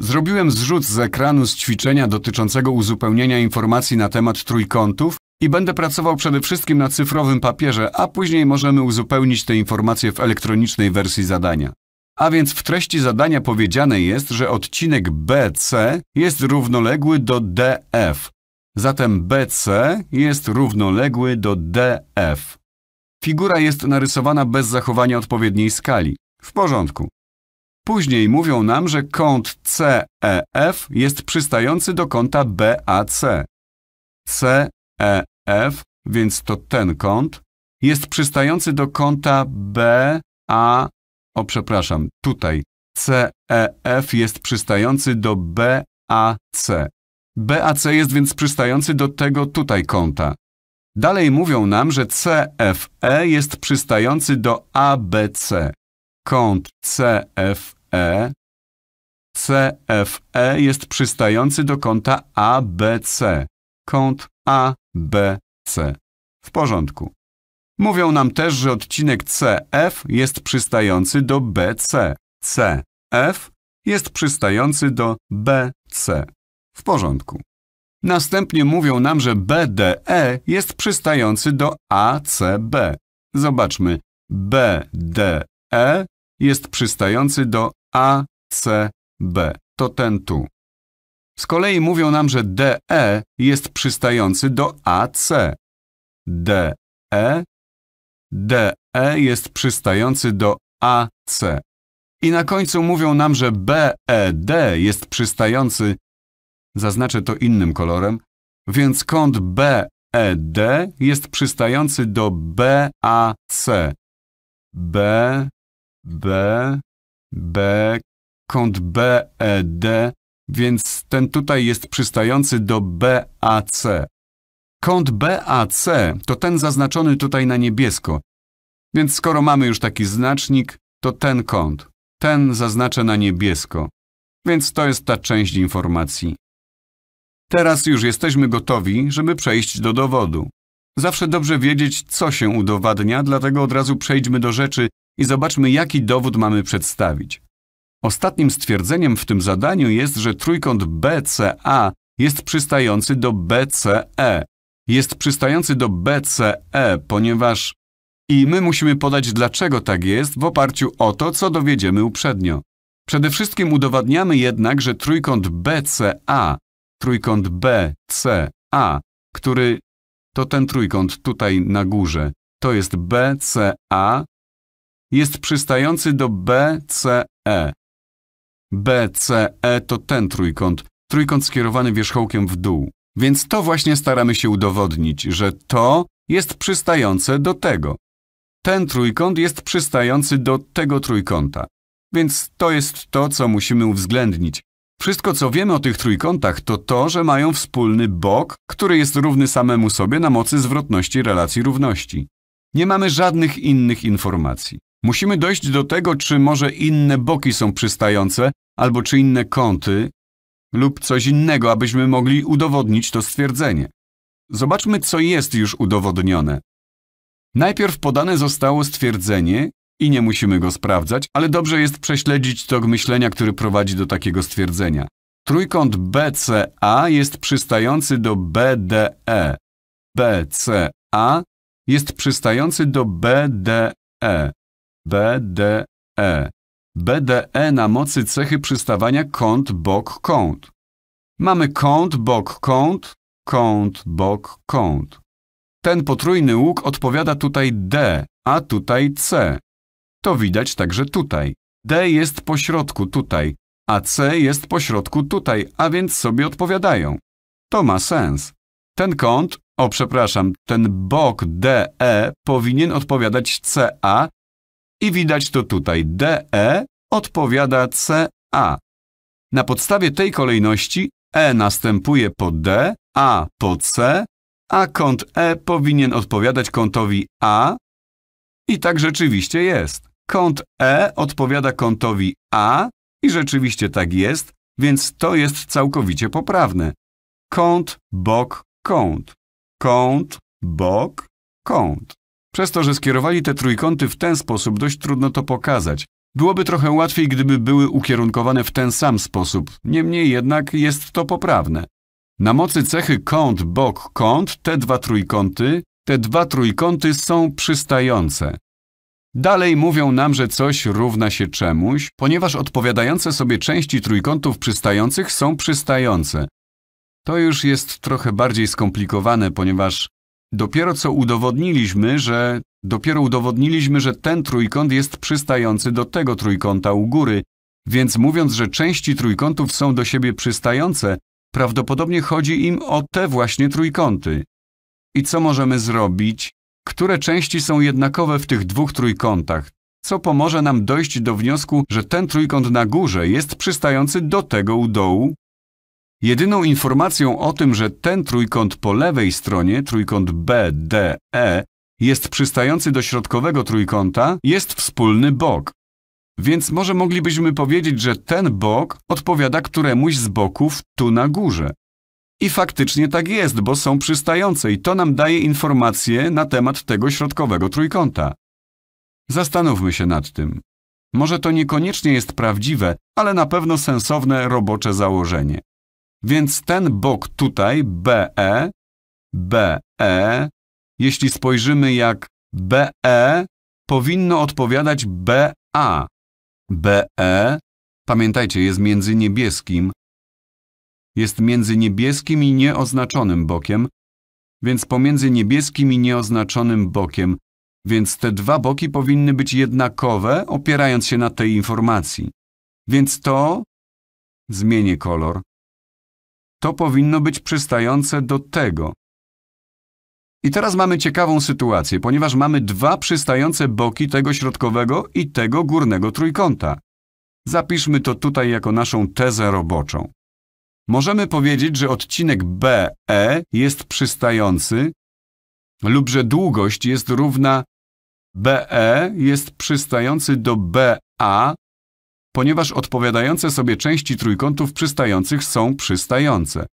Zrobiłem zrzut z ekranu z ćwiczenia dotyczącego uzupełnienia informacji na temat trójkątów i będę pracował przede wszystkim na cyfrowym papierze, a później możemy uzupełnić te informacje w elektronicznej wersji zadania. A więc w treści zadania powiedziane jest, że odcinek BC jest równoległy do DF. Zatem BC jest równoległy do DF. Figura jest narysowana bez zachowania odpowiedniej skali. W porządku. Później mówią nam, że kąt CEF jest przystający do kąta BAC. CEF, więc to ten kąt, jest przystający do kąta BA, o przepraszam, tutaj CEF jest przystający do BAC. BAC jest więc przystający do tego tutaj kąta. Dalej mówią nam, że CFE jest przystający do ABC. Kąt CFE E. CFE jest przystający do kąta ABC. Kąt ABC. W porządku. Mówią nam też, że odcinek CF jest przystający do BC. CF jest przystający do BC. W porządku. Następnie mówią nam, że BDE jest przystający do ACB. Zobaczmy. BDE jest przystający do a, C, B. To ten tu. Z kolei mówią nam, że DE jest przystający do AC. DE, DE jest przystający do AC. I na końcu mówią nam, że BED jest przystający, zaznaczę to innym kolorem, więc kąt BED jest przystający do BAC. B, B, B, kąt BED, więc ten tutaj jest przystający do BAC. Kąt BAC to ten zaznaczony tutaj na niebiesko. Więc skoro mamy już taki znacznik, to ten kąt. Ten zaznaczę na niebiesko. Więc to jest ta część informacji. Teraz już jesteśmy gotowi, żeby przejść do dowodu. Zawsze dobrze wiedzieć, co się udowadnia, dlatego od razu przejdźmy do rzeczy, i zobaczmy, jaki dowód mamy przedstawić. Ostatnim stwierdzeniem w tym zadaniu jest, że trójkąt BCA jest przystający do BCE. Jest przystający do BCE, ponieważ... I my musimy podać, dlaczego tak jest, w oparciu o to, co dowiedziemy uprzednio. Przede wszystkim udowadniamy jednak, że trójkąt BCA, trójkąt BCA, który to ten trójkąt tutaj na górze, to jest BCA jest przystający do BCE. BCE to ten trójkąt, trójkąt skierowany wierzchołkiem w dół. Więc to właśnie staramy się udowodnić, że to jest przystające do tego. Ten trójkąt jest przystający do tego trójkąta. Więc to jest to, co musimy uwzględnić. Wszystko, co wiemy o tych trójkątach, to to, że mają wspólny bok, który jest równy samemu sobie na mocy zwrotności relacji równości. Nie mamy żadnych innych informacji. Musimy dojść do tego, czy może inne boki są przystające, albo czy inne kąty, lub coś innego, abyśmy mogli udowodnić to stwierdzenie. Zobaczmy, co jest już udowodnione. Najpierw podane zostało stwierdzenie i nie musimy go sprawdzać, ale dobrze jest prześledzić tok myślenia, który prowadzi do takiego stwierdzenia. Trójkąt BCA jest przystający do BDE. BCA jest przystający do BDE. BDE. BDE na mocy cechy przystawania kąt, bok, kąt. Mamy kąt, bok, kąt, kąt, bok, kąt. Ten potrójny łuk odpowiada tutaj D, a tutaj C. To widać także tutaj. D jest pośrodku tutaj, a C jest pośrodku tutaj, a więc sobie odpowiadają. To ma sens. Ten kąt, o przepraszam, ten bok DE powinien odpowiadać CA, i widać to tutaj DE odpowiada CA. Na podstawie tej kolejności E następuje po D, A po C, a kąt E powinien odpowiadać kątowi A i tak rzeczywiście jest. Kąt E odpowiada kątowi A i rzeczywiście tak jest, więc to jest całkowicie poprawne. Kąt, bok, kąt. Kąt, bok, kąt. Przez to, że skierowali te trójkąty w ten sposób, dość trudno to pokazać. Byłoby trochę łatwiej, gdyby były ukierunkowane w ten sam sposób, niemniej jednak jest to poprawne. Na mocy cechy kąt, bok, kąt, te dwa trójkąty, te dwa trójkąty są przystające. Dalej mówią nam, że coś równa się czemuś, ponieważ odpowiadające sobie części trójkątów przystających są przystające. To już jest trochę bardziej skomplikowane, ponieważ Dopiero co udowodniliśmy, że dopiero udowodniliśmy, że ten trójkąt jest przystający do tego trójkąta u góry, więc mówiąc, że części trójkątów są do siebie przystające, prawdopodobnie chodzi im o te właśnie trójkąty. I co możemy zrobić? Które części są jednakowe w tych dwóch trójkątach? Co pomoże nam dojść do wniosku, że ten trójkąt na górze jest przystający do tego u dołu? Jedyną informacją o tym, że ten trójkąt po lewej stronie, trójkąt BDE, jest przystający do środkowego trójkąta, jest wspólny bok. Więc może moglibyśmy powiedzieć, że ten bok odpowiada któremuś z boków tu na górze. I faktycznie tak jest, bo są przystające i to nam daje informacje na temat tego środkowego trójkąta. Zastanówmy się nad tym. Może to niekoniecznie jest prawdziwe, ale na pewno sensowne robocze założenie. Więc ten bok tutaj, BE, BE, jeśli spojrzymy jak BE, powinno odpowiadać BA. BE, pamiętajcie, jest między niebieskim, jest między niebieskim i nieoznaczonym bokiem, więc pomiędzy niebieskim i nieoznaczonym bokiem, więc te dwa boki powinny być jednakowe, opierając się na tej informacji. Więc to... Zmienię kolor. To powinno być przystające do tego. I teraz mamy ciekawą sytuację, ponieważ mamy dwa przystające boki tego środkowego i tego górnego trójkąta. Zapiszmy to tutaj jako naszą tezę roboczą. Możemy powiedzieć, że odcinek BE jest przystający lub że długość jest równa BE jest przystający do BA ponieważ odpowiadające sobie części trójkątów przystających są przystające.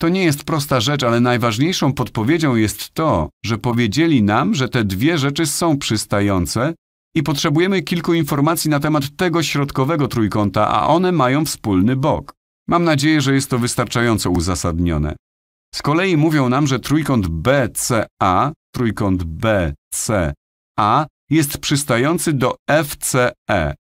To nie jest prosta rzecz, ale najważniejszą podpowiedzią jest to, że powiedzieli nam, że te dwie rzeczy są przystające i potrzebujemy kilku informacji na temat tego środkowego trójkąta, a one mają wspólny bok. Mam nadzieję, że jest to wystarczająco uzasadnione. Z kolei mówią nam, że trójkąt BCA, trójkąt BCA jest przystający do FCE.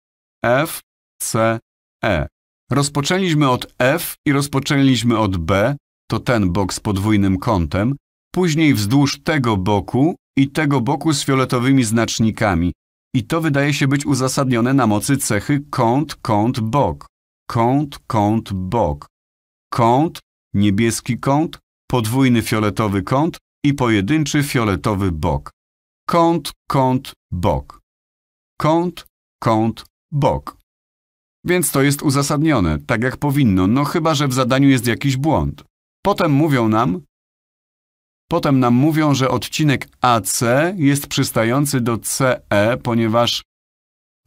F C, E. Rozpoczęliśmy od F i rozpoczęliśmy od B, to ten bok z podwójnym kątem, później wzdłuż tego boku i tego boku z fioletowymi znacznikami. I to wydaje się być uzasadnione na mocy cechy kąt, kąt, bok. Kąt, kąt, bok. Kąt, niebieski kąt, podwójny fioletowy kąt i pojedynczy fioletowy bok. Kąt, kąt, bok. Kąt, kąt, bok. Więc to jest uzasadnione, tak jak powinno, no chyba, że w zadaniu jest jakiś błąd. Potem mówią nam, Potem nam mówią, że odcinek AC jest przystający do CE, ponieważ...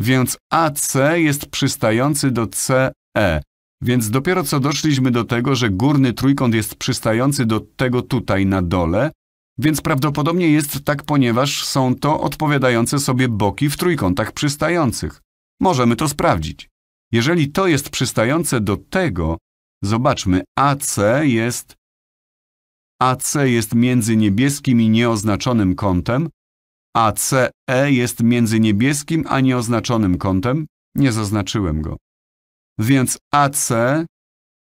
Więc AC jest przystający do CE. Więc dopiero co doszliśmy do tego, że górny trójkąt jest przystający do tego tutaj na dole, więc prawdopodobnie jest tak, ponieważ są to odpowiadające sobie boki w trójkątach przystających. Możemy to sprawdzić. Jeżeli to jest przystające do tego, zobaczmy, AC jest AC jest między niebieskim i nieoznaczonym kątem, a CE jest między niebieskim a nieoznaczonym kątem, nie zaznaczyłem go. Więc AC,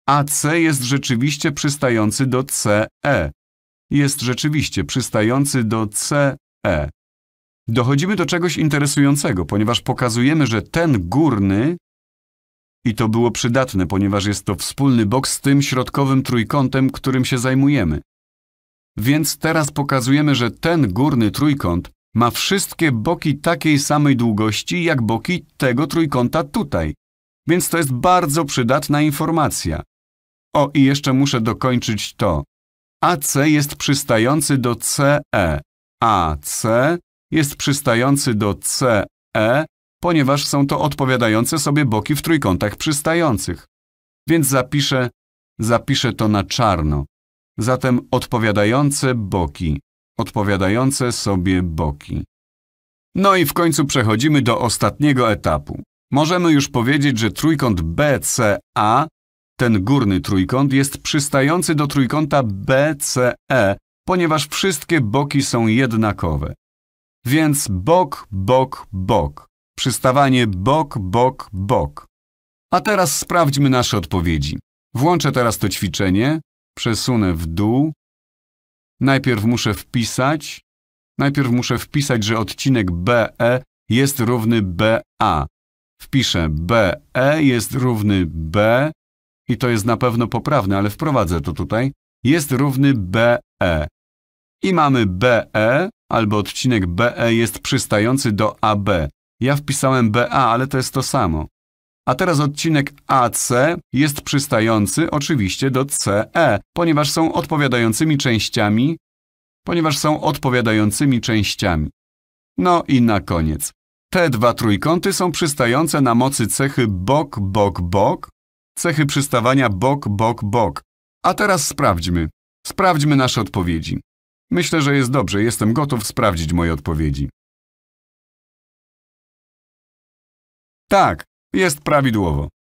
AC jest rzeczywiście przystający do CE. Jest rzeczywiście przystający do CE. Dochodzimy do czegoś interesującego, ponieważ pokazujemy, że ten górny i to było przydatne, ponieważ jest to wspólny bok z tym środkowym trójkątem, którym się zajmujemy. Więc teraz pokazujemy, że ten górny trójkąt ma wszystkie boki takiej samej długości, jak boki tego trójkąta tutaj. Więc to jest bardzo przydatna informacja. O, i jeszcze muszę dokończyć to. AC jest przystający do CE. AC jest przystający do CE ponieważ są to odpowiadające sobie boki w trójkątach przystających. Więc zapiszę, zapiszę to na czarno. Zatem odpowiadające boki, odpowiadające sobie boki. No i w końcu przechodzimy do ostatniego etapu. Możemy już powiedzieć, że trójkąt BCA, ten górny trójkąt, jest przystający do trójkąta BCE, ponieważ wszystkie boki są jednakowe. Więc bok, bok, bok. Przystawanie bok, bok, bok. A teraz sprawdźmy nasze odpowiedzi. Włączę teraz to ćwiczenie. Przesunę w dół. Najpierw muszę wpisać. Najpierw muszę wpisać, że odcinek BE jest równy BA. Wpiszę BE jest równy B i to jest na pewno poprawne, ale wprowadzę to tutaj. Jest równy BE. I mamy BE albo odcinek BE jest przystający do AB. Ja wpisałem BA, ale to jest to samo. A teraz odcinek AC jest przystający oczywiście do CE, ponieważ są odpowiadającymi częściami, ponieważ są odpowiadającymi częściami. No i na koniec. Te dwa trójkąty są przystające na mocy cechy bok, bok, bok, cechy przystawania bok, bok, bok. A teraz sprawdźmy. Sprawdźmy nasze odpowiedzi. Myślę, że jest dobrze, jestem gotów sprawdzić moje odpowiedzi. Tak, jest prawidłowo.